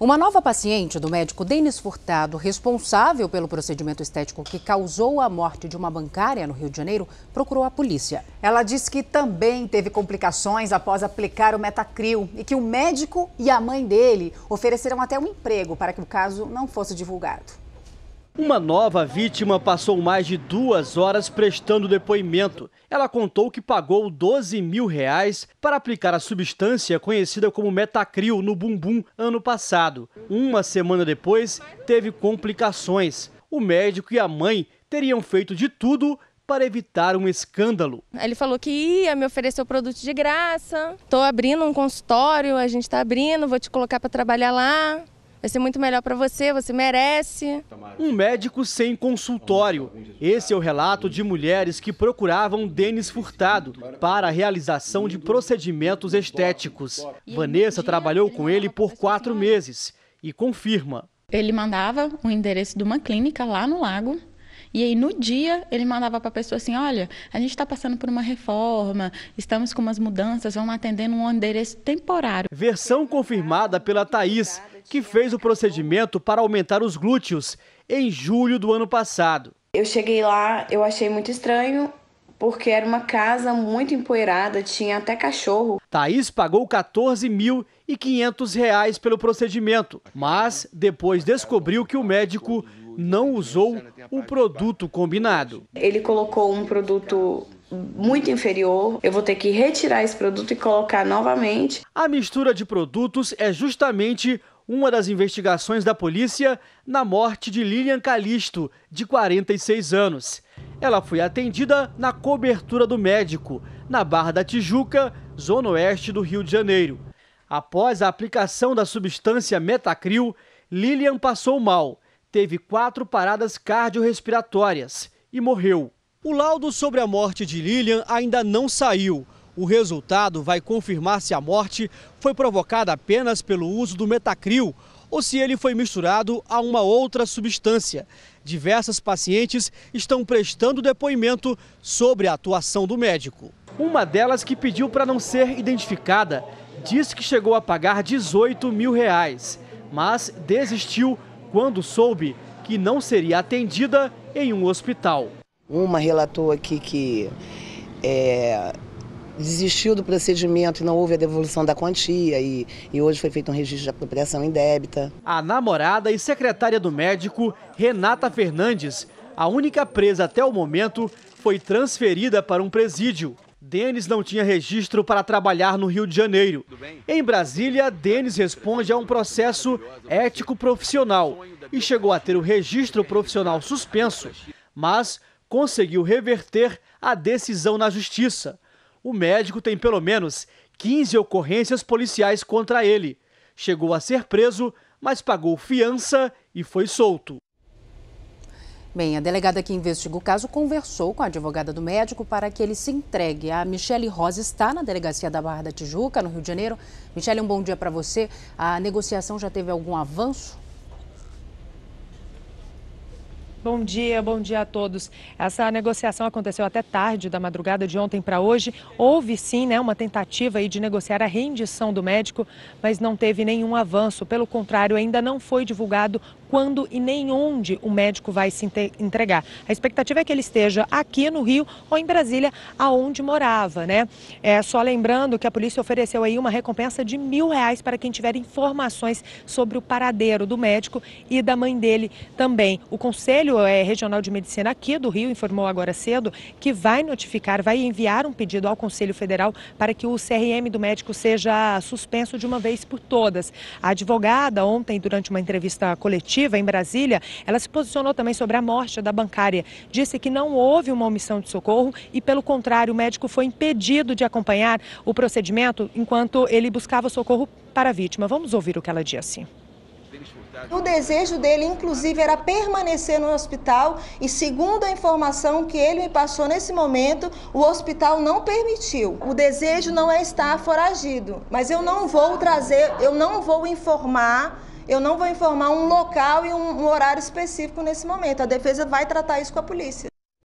Uma nova paciente do médico Denis Furtado, responsável pelo procedimento estético que causou a morte de uma bancária no Rio de Janeiro, procurou a polícia. Ela diz que também teve complicações após aplicar o metacril e que o médico e a mãe dele ofereceram até um emprego para que o caso não fosse divulgado. Uma nova vítima passou mais de duas horas prestando depoimento. Ela contou que pagou 12 mil reais para aplicar a substância conhecida como metacril no bumbum ano passado. Uma semana depois, teve complicações. O médico e a mãe teriam feito de tudo para evitar um escândalo. Ele falou que ia, me oferecer o produto de graça. Estou abrindo um consultório, a gente está abrindo, vou te colocar para trabalhar lá. Vai ser muito melhor para você, você merece. Um médico sem consultório. Esse é o relato de mulheres que procuravam Denis Furtado para a realização de procedimentos estéticos. Vanessa trabalhou com ele por quatro meses e confirma. Ele mandava o endereço de uma clínica lá no lago e aí, no dia, ele mandava para a pessoa assim: olha, a gente está passando por uma reforma, estamos com umas mudanças, vamos atendendo um endereço temporário. Versão confirmada pela Thaís, que fez o procedimento para aumentar os glúteos em julho do ano passado. Eu cheguei lá, eu achei muito estranho, porque era uma casa muito empoeirada, tinha até cachorro. Thaís pagou R$ 14.500 pelo procedimento, mas depois descobriu que o médico não usou o produto combinado. Ele colocou um produto muito inferior, eu vou ter que retirar esse produto e colocar novamente. A mistura de produtos é justamente uma das investigações da polícia na morte de Lilian Calisto, de 46 anos. Ela foi atendida na cobertura do médico, na Barra da Tijuca, zona oeste do Rio de Janeiro. Após a aplicação da substância metacril, Lilian passou mal teve quatro paradas cardiorrespiratórias e morreu. O laudo sobre a morte de Lilian ainda não saiu. O resultado vai confirmar se a morte foi provocada apenas pelo uso do metacril ou se ele foi misturado a uma outra substância. Diversas pacientes estão prestando depoimento sobre a atuação do médico. Uma delas que pediu para não ser identificada disse que chegou a pagar 18 mil reais, mas desistiu quando soube que não seria atendida em um hospital. Uma relatou aqui que é, desistiu do procedimento e não houve a devolução da quantia e, e hoje foi feito um registro de apropriação indébita. A namorada e secretária do médico, Renata Fernandes, a única presa até o momento, foi transferida para um presídio. Denis não tinha registro para trabalhar no Rio de Janeiro. Em Brasília, Denis responde a um processo ético profissional e chegou a ter o registro profissional suspenso, mas conseguiu reverter a decisão na justiça. O médico tem pelo menos 15 ocorrências policiais contra ele. Chegou a ser preso, mas pagou fiança e foi solto. Bem, a delegada que investiga o caso conversou com a advogada do médico para que ele se entregue. A Michele Rosa está na delegacia da Barra da Tijuca, no Rio de Janeiro. Michele, um bom dia para você. A negociação já teve algum avanço? Bom dia, bom dia a todos. Essa negociação aconteceu até tarde da madrugada de ontem para hoje. Houve sim, né, uma tentativa aí de negociar a rendição do médico, mas não teve nenhum avanço. Pelo contrário, ainda não foi divulgado quando e nem onde o médico vai se entregar. A expectativa é que ele esteja aqui no Rio ou em Brasília, aonde morava, né? É, só lembrando que a polícia ofereceu aí uma recompensa de mil reais para quem tiver informações sobre o paradeiro do médico e da mãe dele também. O Conselho é, Regional de Medicina aqui do Rio informou agora cedo que vai notificar, vai enviar um pedido ao Conselho Federal para que o CRM do médico seja suspenso de uma vez por todas. A advogada ontem, durante uma entrevista coletiva, coletiva em Brasília, ela se posicionou também sobre a morte da bancária. Disse que não houve uma omissão de socorro e, pelo contrário, o médico foi impedido de acompanhar o procedimento enquanto ele buscava socorro para a vítima. Vamos ouvir o que ela disse. O desejo dele, inclusive, era permanecer no hospital e, segundo a informação que ele me passou nesse momento, o hospital não permitiu. O desejo não é estar foragido, mas eu não vou trazer, eu não vou informar eu não vou informar um local e um horário específico nesse momento. A defesa vai tratar isso com a polícia.